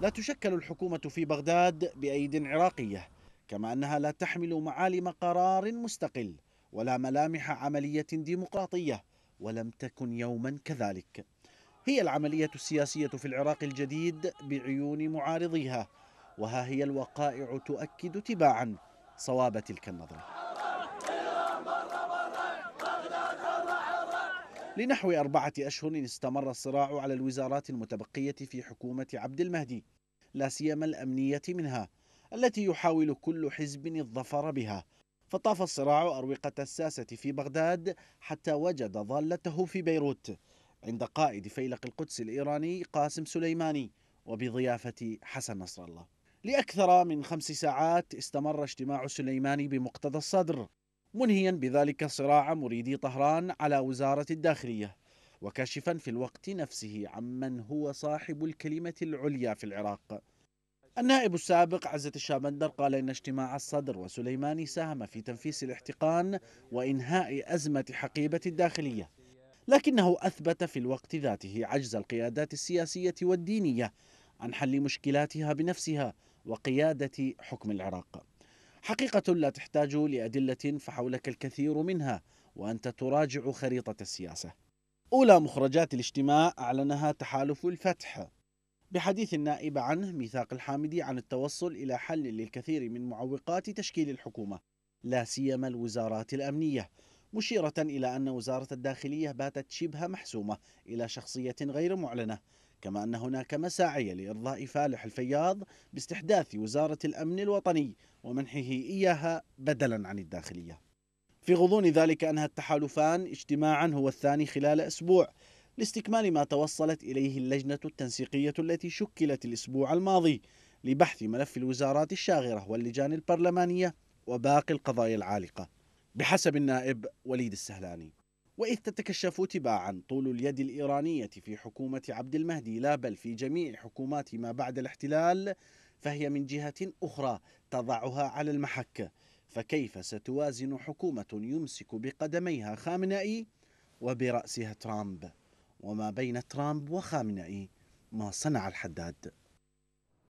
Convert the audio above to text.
لا تشكل الحكومة في بغداد بأيد عراقية كما أنها لا تحمل معالم قرار مستقل ولا ملامح عملية ديمقراطية ولم تكن يوما كذلك هي العملية السياسية في العراق الجديد بعيون معارضيها وها هي الوقائع تؤكد تباعا صواب تلك النظره لنحو أربعة أشهر استمر الصراع على الوزارات المتبقية في حكومة عبد المهدي لا سيما الأمنية منها التي يحاول كل حزب الظفر بها فطاف الصراع أروقة الساسة في بغداد حتى وجد ضالته في بيروت عند قائد فيلق القدس الإيراني قاسم سليماني وبضيافة حسن نصر الله لأكثر من خمس ساعات استمر اجتماع سليماني بمقتضى الصدر منهيا بذلك صراع مريدي طهران على وزارة الداخلية وكاشفا في الوقت نفسه عمن هو صاحب الكلمة العليا في العراق النائب السابق عزة الشابندر قال إن اجتماع الصدر وسليماني ساهم في تنفيس الاحتقان وإنهاء أزمة حقيبة الداخلية لكنه أثبت في الوقت ذاته عجز القيادات السياسية والدينية عن حل مشكلاتها بنفسها وقيادة حكم العراق حقيقة لا تحتاج لأدلة فحولك الكثير منها وأنت تراجع خريطة السياسة أولى مخرجات الاجتماع أعلنها تحالف الفتح بحديث النائب عنه ميثاق الحامدي عن التوصل إلى حل للكثير من معوقات تشكيل الحكومة لا سيما الوزارات الأمنية مشيرة إلى أن وزارة الداخلية باتت شبه محسومة إلى شخصية غير معلنة كما أن هناك مساعي لإرضاء فالح الفياض باستحداث وزارة الأمن الوطني ومنحه إياها بدلا عن الداخلية في غضون ذلك أنهى التحالفان اجتماعا هو الثاني خلال أسبوع لاستكمال ما توصلت إليه اللجنة التنسيقية التي شكلت الأسبوع الماضي لبحث ملف الوزارات الشاغرة واللجان البرلمانية وباقي القضايا العالقة بحسب النائب وليد السهلاني وإذ تتكشف تباعا طول اليد الإيرانية في حكومة عبد المهدي لا بل في جميع حكومات ما بعد الاحتلال فهي من جهة أخرى تضعها على المحك فكيف ستوازن حكومة يمسك بقدميها خامنئي وبرأسها ترامب وما بين ترامب وخامنئي ما صنع الحداد